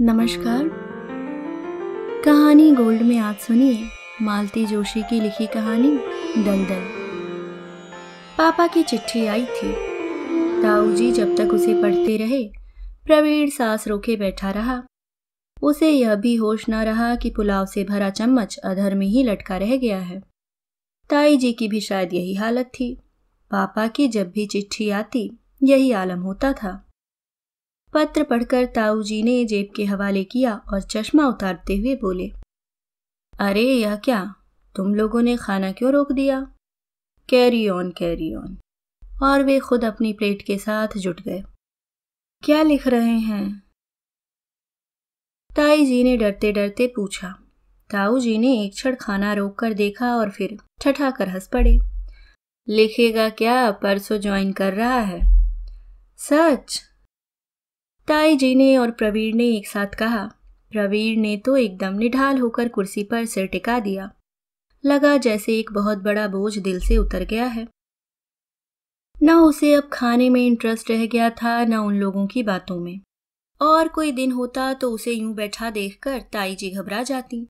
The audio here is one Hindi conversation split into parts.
नमस्कार कहानी गोल्ड में आज सुनिए मालती जोशी की लिखी कहानी दलदल पापा की चिट्ठी आई थी ताऊजी जब तक उसे पढ़ते रहे प्रवीण सास रोके बैठा रहा उसे यह भी होश ना रहा कि पुलाव से भरा चम्मच अधर में ही लटका रह गया है ताई जी की भी शायद यही हालत थी पापा की जब भी चिट्ठी आती यही आलम होता था पत्र पढ़कर ताऊ जी ने जेब के हवाले किया और चश्मा उतारते हुए बोले अरे यह क्या तुम लोगों ने खाना क्यों रोक दिया कैरी ऑन कैरी ऑन और वे खुद अपनी प्लेट के साथ जुट गए क्या लिख रहे हैं ताई जी ने डरते डरते पूछा ताऊ जी ने एक क्षण खाना रोक कर देखा और फिर ठठा कर हंस पड़े लिखेगा क्या परसों ज्वाइन कर रहा है सच ताई जी ने और प्रवीर ने एक साथ कहा प्रवीर ने तो एकदम निढाल होकर कुर्सी पर सिर टिका दिया लगा जैसे एक बहुत बड़ा बोझ दिल से उतर गया है न उसे अब खाने में इंटरेस्ट रह गया था न उन लोगों की बातों में और कोई दिन होता तो उसे यूं बैठा देखकर ताई जी घबरा जाती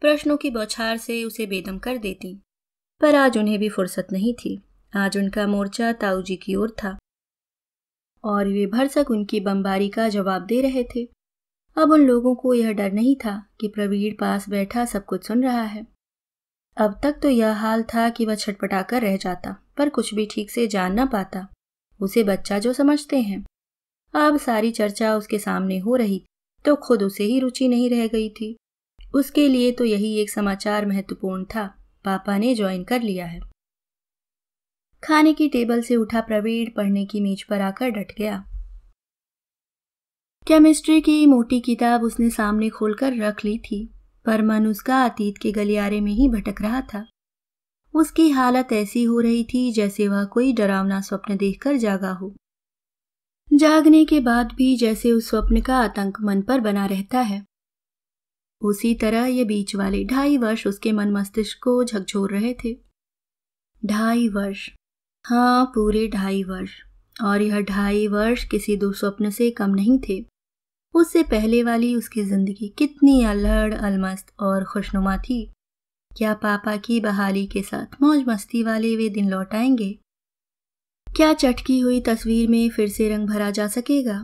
प्रश्नों की बौछार से उसे बेदम कर देती पर आज उन्हें भी फुर्सत नहीं थी आज उनका मोर्चा ताऊ जी की ओर था और वे भरसक उनकी बमबारी का जवाब दे रहे थे अब उन लोगों को यह डर नहीं था कि प्रवीण पास बैठा सब कुछ सुन रहा है अब तक तो यह हाल था कि वह छटपटाकर रह जाता पर कुछ भी ठीक से जान ना पाता उसे बच्चा जो समझते हैं अब सारी चर्चा उसके सामने हो रही तो खुद उसे ही रुचि नहीं रह गई थी उसके लिए तो यही एक समाचार महत्वपूर्ण था पापा ने ज्वाइन कर लिया है खाने की टेबल से उठा प्रवीण पढ़ने की मेज पर आकर डट गया केमिस्ट्री की मोटी किताब उसने सामने खोलकर रख ली थी पर मन उसका अतीत के गलियारे में ही भटक रहा था उसकी हालत ऐसी हो रही थी जैसे वह कोई डरावना स्वप्न देखकर जागा हो जागने के बाद भी जैसे उस स्वप्न का आतंक मन पर बना रहता है उसी तरह ये बीच वाले ढाई वर्ष उसके मन मस्तिष्क को झकझोर रहे थे ढाई वर्ष हाँ पूरे ढाई वर्ष और यह ढाई वर्ष किसी दुस्वप्न से कम नहीं थे उससे पहले वाली उसकी ज़िंदगी कितनी अलहड़ अलमस्त और खुशनुमा थी क्या पापा की बहाली के साथ मौज मस्ती वाले वे दिन लौट आएंगे क्या चटकी हुई तस्वीर में फिर से रंग भरा जा सकेगा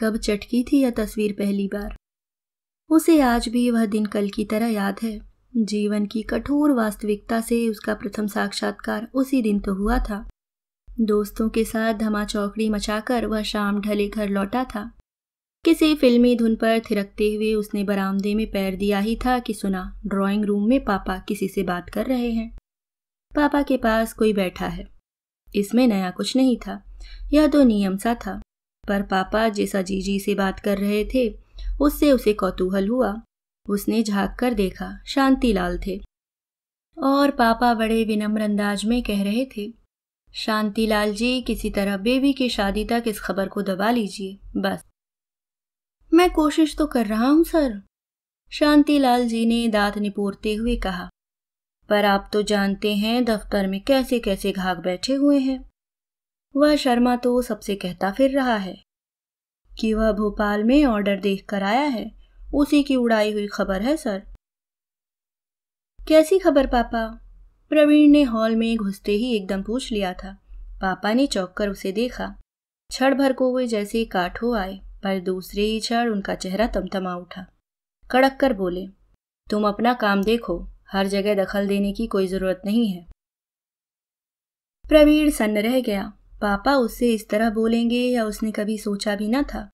कब चटकी थी यह तस्वीर पहली बार उसे आज भी वह दिन कल की तरह याद है जीवन की कठोर वास्तविकता से उसका प्रथम साक्षात्कार उसी दिन तो हुआ था दोस्तों के साथ धमा चौकड़ी मचाकर वह शाम ढले घर लौटा था किसी फिल्मी धुन पर थिरकते हुए उसने बरामदे में पैर दिया ही था कि सुना ड्राइंग रूम में पापा किसी से बात कर रहे हैं पापा के पास कोई बैठा है इसमें नया कुछ नहीं था यह तो नियम सा था पर पापा जिस अजीजी से बात कर रहे थे उससे उसे कौतूहल हुआ उसने झाँक कर देखा शांतिलाल थे और पापा बड़े विनम्र अंदाज में कह रहे थे शांतिलाल जी किसी तरह बेबी की शादी तक इस खबर को दबा लीजिए बस मैं कोशिश तो कर रहा हूँ सर शांतिलाल जी ने दांत निपोरते हुए कहा पर आप तो जानते हैं दफ्तर में कैसे कैसे घाघ बैठे हुए हैं वह शर्मा तो सबसे कहता फिर रहा है कि वह भोपाल में ऑर्डर देख कर आया है उसी की उड़ाई हुई खबर है सर कैसी खबर पापा प्रवीण ने हॉल में घुसते ही एकदम पूछ लिया था पापा ने चौंक कर उसे देखा छड़ भर को वे जैसे काठो आए पर दूसरे ही क्षण उनका चेहरा तमतमा उठा कड़क कर बोले तुम अपना काम देखो हर जगह दखल देने की कोई ज़रूरत नहीं है प्रवीण सन्न रह गया पापा उससे इस तरह बोलेंगे या उसने कभी सोचा भी ना था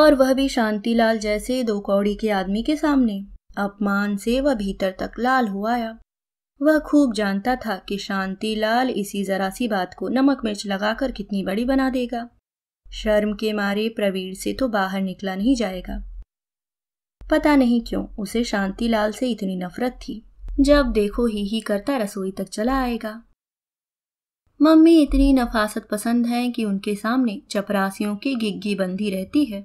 और वह भी शांतिलाल जैसे दो कौड़ी के आदमी के सामने अपमान से वह भीतर तक लाल हुआ आया वह खूब जानता था कि शांतिलाल इसी जरा सी बात को नमक मिर्च लगाकर कितनी बड़ी बना देगा शर्म के मारे प्रवीण से तो बाहर निकला नहीं जाएगा पता नहीं क्यों उसे शांतिलाल से इतनी नफरत थी जब देखो ही ही करता रसोई तक चला आएगा मम्मी इतनी नफासत पसंद है कि उनके सामने चपरासियों की गिग्गी बंधी रहती है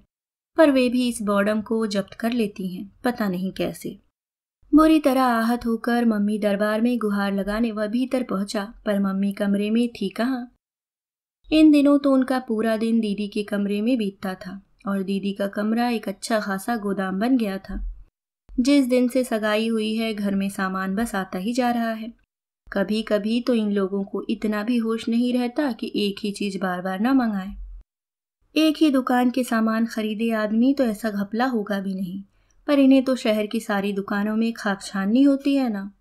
पर वे भी इस बॉडम को जब्त कर लेती हैं पता नहीं कैसे बुरी तरह आहत होकर मम्मी दरबार में गुहार लगाने व भीतर पहुंचा पर मम्मी कमरे में थी कहाँ इन दिनों तो उनका पूरा दिन दीदी के कमरे में बीतता था और दीदी का कमरा एक अच्छा खासा गोदाम बन गया था जिस दिन से सगाई हुई है घर में सामान बस आता ही जा रहा है कभी कभी तो इन लोगों को इतना भी होश नहीं रहता कि एक ही चीज़ बार बार ना मंगाए एक ही दुकान के सामान खरीदे आदमी तो ऐसा घपला होगा भी नहीं पर इन्हें तो शहर की सारी दुकानों में खाक छाननी होती है ना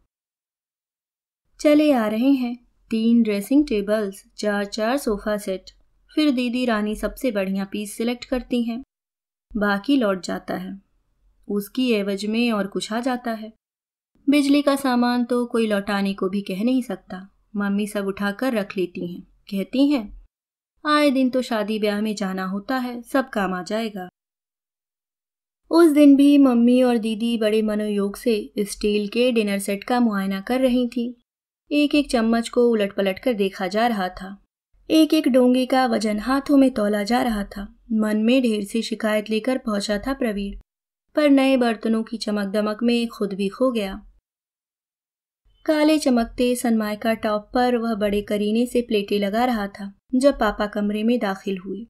चले आ रहे हैं तीन ड्रेसिंग टेबल्स चार चार सोफा सेट फिर दीदी रानी सबसे बढ़िया पीस सिलेक्ट करती हैं बाकी लौट जाता है उसकी एवज में और कुछ आ जाता है बिजली का सामान तो कोई लौटाने को भी कह नहीं सकता मम्मी सब उठाकर रख लेती हैं कहती हैं आए दिन तो शादी ब्याह में जाना होता है सब काम आ जाएगा उस दिन भी मम्मी और दीदी बड़े मनोयोग से स्टील के डिनर सेट का मुआयना कर रही थी एक एक चम्मच को उलट पलट कर देखा जा रहा था एक एक डोंगे का वजन हाथों में तोला जा रहा था मन में ढेर सी शिकायत लेकर पहुंचा था प्रवीण पर नए बर्तनों की चमक दमक में खुद भी खो गया काले चमकते का टॉप पर वह बड़े करीने से प्लेटें लगा रहा था जब पापा कमरे में दाखिल हुए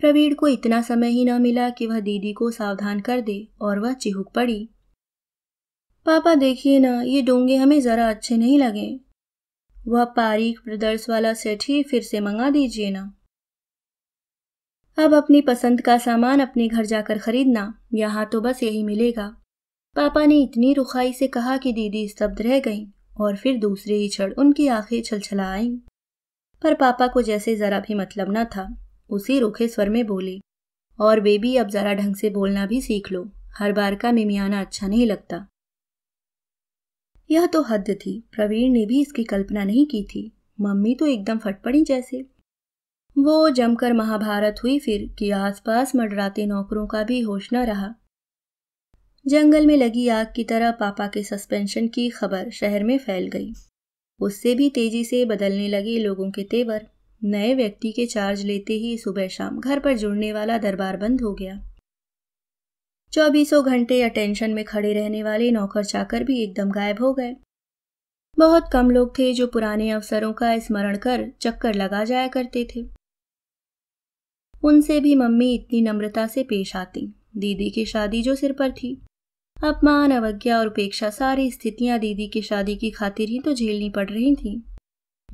प्रवीण को इतना समय ही न मिला कि वह दीदी को सावधान कर दे और वह चिहुक पड़ी पापा देखिए ना ये डोंगे हमें ज़रा अच्छे नहीं लगे वह पारीख ब्रदर्स वाला सेट ही फिर से मंगा दीजिए ना अब अपनी पसंद का सामान अपने घर जाकर खरीदना यहाँ तो बस यही मिलेगा पापा ने इतनी रुखाई से कहा कि दीदी स्तब्ध रह गई और फिर दूसरे ही क्षण उनकी आंखें छलछला आईं पर पापा को जैसे ज़रा भी मतलब न था उसी रूखे स्वर में बोली और बेबी अब ज़रा ढंग से बोलना भी सीख लो हर बार का मिमियाना अच्छा नहीं लगता यह तो हद थी प्रवीण ने भी इसकी कल्पना नहीं की थी मम्मी तो एकदम फट पड़ी जैसे वो जमकर महाभारत हुई फिर कि आसपास मडराते नौकरों का भी होश न रहा जंगल में लगी आग की तरह पापा के सस्पेंशन की खबर शहर में फैल गई उससे भी तेजी से बदलने लगे लोगों के तेवर नए व्यक्ति के चार्ज लेते ही सुबह शाम घर पर जुड़ने वाला दरबार बंद हो गया चौबीसों घंटे अटेंशन में खड़े रहने वाले नौकर चाकर भी एकदम गायब हो गए बहुत कम लोग थे जो पुराने अवसरों का स्मरण कर चक्कर लगा जाया करते थे उनसे भी मम्मी इतनी नम्रता से पेश आती दीदी की शादी जो सिर पर थी अपमान अवज्ञा और उपेक्षा सारी स्थितियां दीदी की शादी की खातिर ही तो झेलनी पड़ रही थीं।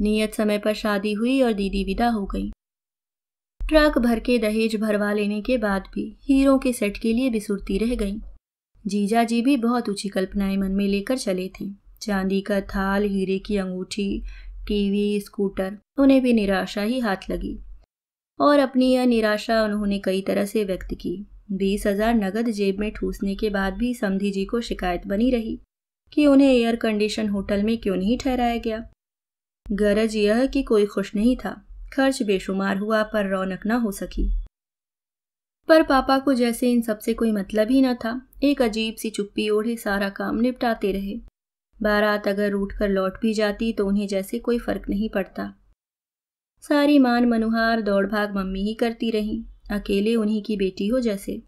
नियत समय पर शादी हुई और दीदी विदा हो गई ट्रक भर के दहेज भरवा लेने के बाद भी हीरो के सेट के लिए बिसुरती रह गई जीजा जी भी बहुत ऊंची कल्पनाएं मन में लेकर चले थे चांदी का थाल हीरे की अंगूठी टीवी स्कूटर उन्हें भी निराशा ही हाथ लगी और अपनी यह निराशा उन्होंने कई तरह से व्यक्त की बीस हजार नगद जेब में ठूसने के बाद भी समधी जी को शिकायत बनी रही कि उन्हें एयर कंडीशन होटल में क्यों नहीं ठहराया गया गरज यह कि कोई खुश नहीं था खर्च बेशुमार हुआ पर रौनक न हो सकी पर पापा को जैसे इन सबसे कोई मतलब ही न था एक अजीब सी चुप्पी ओढ़े सारा काम निपटाते रहे बारात अगर कर लौट भी जाती तो उन्हें जैसे कोई फर्क नहीं पड़ता सारी मान मनुहार दौड़ भाग मम्मी ही करती रहीं अकेले उन्हीं की बेटी हो जैसे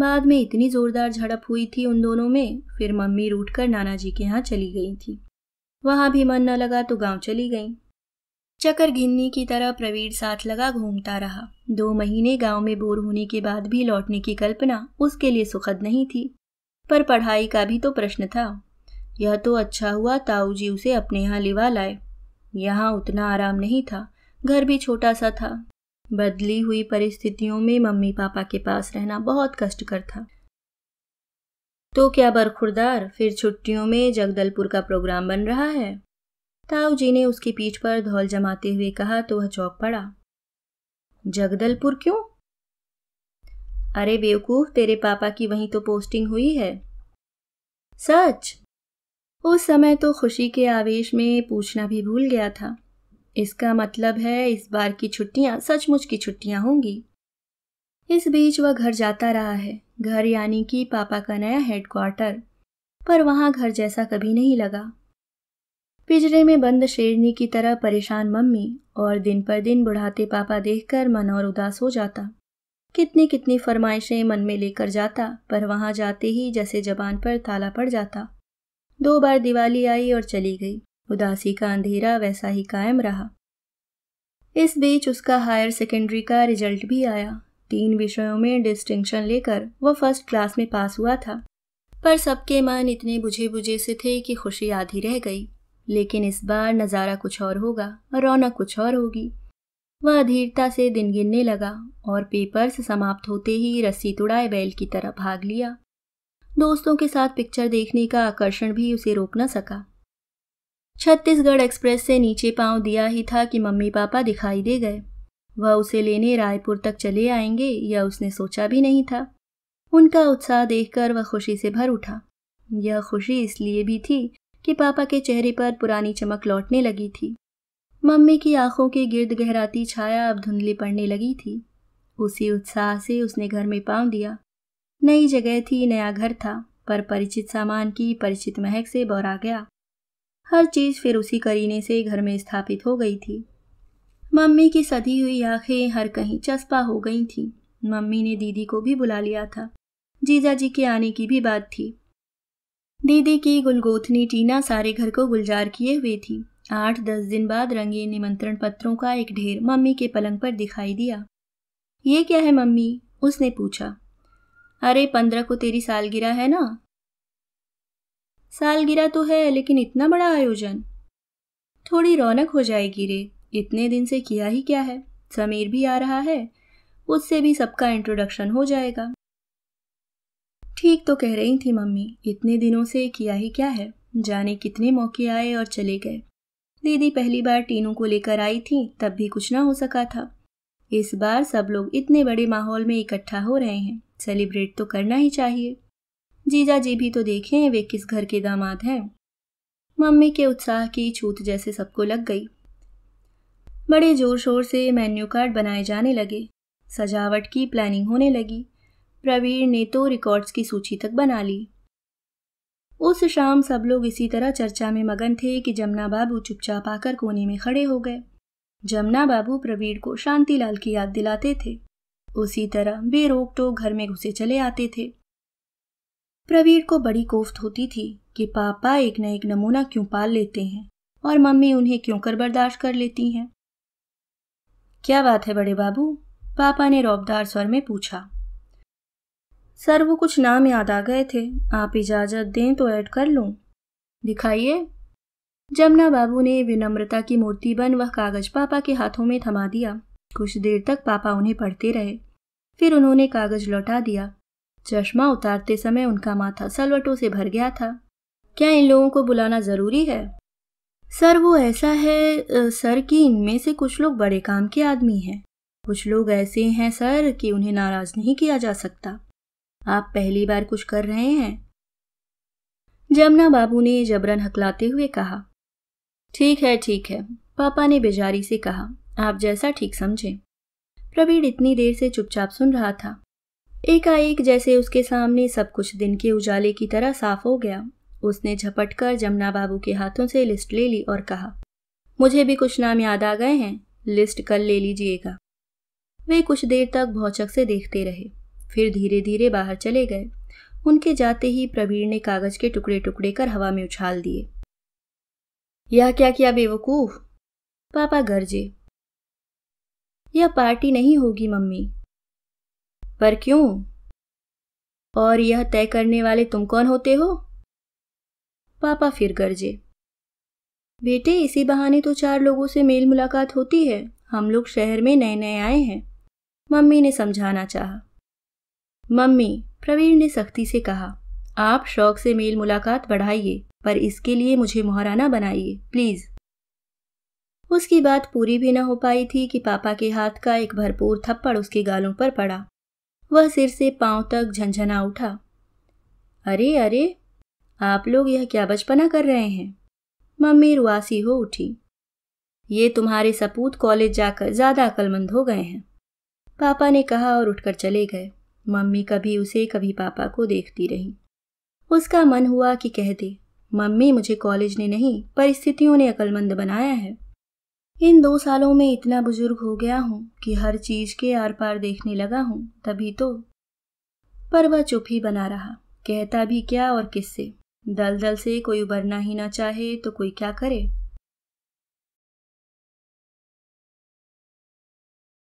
बाद में इतनी ज़ोरदार झड़प हुई थी उन दोनों में फिर मम्मी रूठ कर नाना जी के यहाँ चली गई थी वहां भी मन न लगा तो गांव चली गई चकर घिन्नी की तरह प्रवीण साथ लगा घूमता रहा दो महीने गांव में बोर होने के बाद भी लौटने की कल्पना उसके लिए सुखद नहीं थी पर पढ़ाई का भी तो प्रश्न था यह तो अच्छा हुआ ताऊ जी उसे अपने यहाँ लिवा लाए यहाँ उतना आराम नहीं था घर भी छोटा सा था बदली हुई परिस्थितियों में मम्मी पापा के पास रहना बहुत कष्टकर था तो क्या बरखुरदार फिर छुट्टियों में जगदलपुर का प्रोग्राम बन रहा है ताऊ जी ने उसकी पीठ पर धौल जमाते हुए कहा तो वह चौक पड़ा जगदलपुर क्यों अरे बेवकूफ तेरे पापा की वहीं तो पोस्टिंग हुई है सच उस समय तो खुशी के आवेश में पूछना भी भूल गया था इसका मतलब है इस बार की छुट्टियां सचमुच की छुट्टियां होंगी इस बीच वह घर जाता रहा है घर यानी कि पापा का नया हेड क्वार्टर पर वहाँ घर जैसा कभी नहीं लगा पिजरे में बंद शेरनी की तरह परेशान मम्मी और दिन पर दिन बुढ़ाते पापा देखकर मन और उदास हो जाता कितनी कितनी फरमाइशें मन में लेकर जाता पर वहां जाते ही जैसे जबान पर ताला पड़ जाता दो बार दिवाली आई और चली गई उदासी का अंधेरा वैसा ही कायम रहा इस बीच उसका हायर सेकेंडरी का रिजल्ट भी आया तीन विषयों में डिस्टिंक्शन लेकर वह फर्स्ट क्लास में पास हुआ था पर सबके मन इतने बुझे बुझे से थे कि खुशी आधी रह गई लेकिन इस बार नज़ारा कुछ और होगा रौनक कुछ और होगी वह अधीरता से दिन गिनने लगा और पेपर्स समाप्त होते ही रस्सी तुड़ाए बैल की तरह भाग लिया दोस्तों के साथ पिक्चर देखने का आकर्षण भी उसे रोक न सका छत्तीसगढ़ एक्सप्रेस से नीचे पांव दिया ही था कि मम्मी पापा दिखाई दे गए वह उसे लेने रायपुर तक चले आएंगे यह उसने सोचा भी नहीं था उनका उत्साह देखकर वह खुशी से भर उठा यह खुशी इसलिए भी थी कि पापा के चेहरे पर पुरानी चमक लौटने लगी थी मम्मी की आंखों के गिर्द गहराती छाया अब धुंधली पड़ने लगी थी उसी उत्साह से उसने घर में पाँव दिया नई जगह थी नया घर था पर परिचित सामान की परिचित महक से बौरा गया हर चीज़ फिर उसी करीने से घर में स्थापित हो गई थी मम्मी की सदी हुई आंखें हर कहीं चस्पा हो गई थीं। मम्मी ने दीदी को भी बुला लिया था जीजा जी के आने की भी बात थी दीदी की गुलगोथनी टीना सारे घर को गुलजार किए हुए थी आठ दस दिन बाद रंगीन निमंत्रण पत्रों का एक ढेर मम्मी के पलंग पर दिखाई दिया ये क्या है मम्मी उसने पूछा अरे पंद्रह को तेरी सालगिरह है ना सालगिरह तो है लेकिन इतना बड़ा आयोजन थोड़ी रौनक हो जाएगी रे इतने दिन से किया ही क्या है समीर भी आ रहा है उससे भी सबका इंट्रोडक्शन हो जाएगा ठीक तो कह रही थी मम्मी इतने दिनों से किया ही क्या है जाने कितने मौके आए और चले गए दीदी पहली बार टीनू को लेकर आई थी तब भी कुछ ना हो सका था इस बार सब लोग इतने बड़े माहौल में इकट्ठा हो रहे हैं सेलिब्रेट तो करना ही चाहिए जीजा जी भी तो देखें वे किस घर के दामाद हैं मम्मी के उत्साह की छूत जैसे सबको लग गई बड़े जोर शोर से मेन्यू कार्ड बनाए जाने लगे सजावट की प्लानिंग होने लगी प्रवीण ने तो रिकॉर्ड्स की सूची तक बना ली उस शाम सब लोग इसी तरह चर्चा में मगन थे कि जमुना बाबू चुपचाप आकर कोने में खड़े हो गए जमुना बाबू प्रवीण को शांतिलाल की याद दिलाते थे उसी तरह वे रोक टोक घर में घुसे चले आते थे प्रवीण को बड़ी कोफ्त होती थी कि पापा एक न एक नमूना क्यों पाल लेते हैं और मम्मी उन्हें क्यों कर बर्दाश्त कर लेती हैं क्या बात है बड़े बाबू पापा ने रौबदार स्वर में पूछा सर वो कुछ नाम याद आ गए थे आप इजाज़त दें तो ऐड कर लूं दिखाइए जमुना बाबू ने विनम्रता की मूर्ति बन वह कागज़ पापा के हाथों में थमा दिया कुछ देर तक पापा उन्हें पढ़ते रहे फिर उन्होंने कागज़ लौटा दिया चश्मा उतारते समय उनका माथा सलवटों से भर गया था क्या इन लोगों को बुलाना ज़रूरी है सर वो ऐसा है सर कि इनमें से कुछ लोग बड़े काम के आदमी हैं कुछ लोग ऐसे हैं सर कि उन्हें नाराज नहीं किया जा सकता आप पहली बार कुछ कर रहे हैं जमुना बाबू ने जबरन हकलाते हुए कहा ठीक है ठीक है पापा ने बेजारी से कहा आप जैसा ठीक समझें प्रवीण इतनी देर से चुपचाप सुन रहा था एकाएक जैसे उसके सामने सब कुछ दिन के उजाले की तरह साफ हो गया उसने झपट कर जमुना बाबू के हाथों से लिस्ट ले ली और कहा मुझे भी कुछ नाम याद आ गए हैं लिस्ट कल ले लीजिएगा वे कुछ देर तक भौचक से देखते रहे फिर धीरे धीरे बाहर चले गए उनके जाते ही प्रवीण ने कागज के टुकड़े टुकड़े कर हवा में उछाल दिए यह क्या किया बेवकूफ पापा गरजे यह पार्टी नहीं होगी मम्मी पर क्यों और यह तय करने वाले तुम कौन होते हो पापा फिर गरजे बेटे इसी बहाने तो चार लोगों से मेल मुलाकात होती है हम लोग शहर में नए नए आए हैं मम्मी ने समझाना चाहा। मम्मी प्रवीण ने सख्ती से कहा आप शौक से मेल मुलाकात बढ़ाइए पर इसके लिए मुझे मोहराना बनाइए प्लीज उसकी बात पूरी भी न हो पाई थी कि पापा के हाथ का एक भरपूर थप्पड़ उसके गालों पर पड़ा वह सिर से पांव तक झंझना उठा अरे अरे आप लोग यह क्या बचपना कर रहे हैं मम्मी रुआसी हो उठी ये तुम्हारे सपूत कॉलेज जाकर ज़्यादा अक्लमंद हो गए हैं पापा ने कहा और उठकर चले गए मम्मी कभी उसे कभी पापा को देखती रही उसका मन हुआ कि कह दे मम्मी मुझे कॉलेज ने नहीं परिस्थितियों ने अक्लमंद बनाया है इन दो सालों में इतना बुजुर्ग हो गया हूं कि हर चीज के आर पार देखने लगा हूं तभी तो पर वह चुप ही बना रहा कहता भी क्या और किससे दलदल से कोई उबरना ही ना चाहे तो कोई क्या करे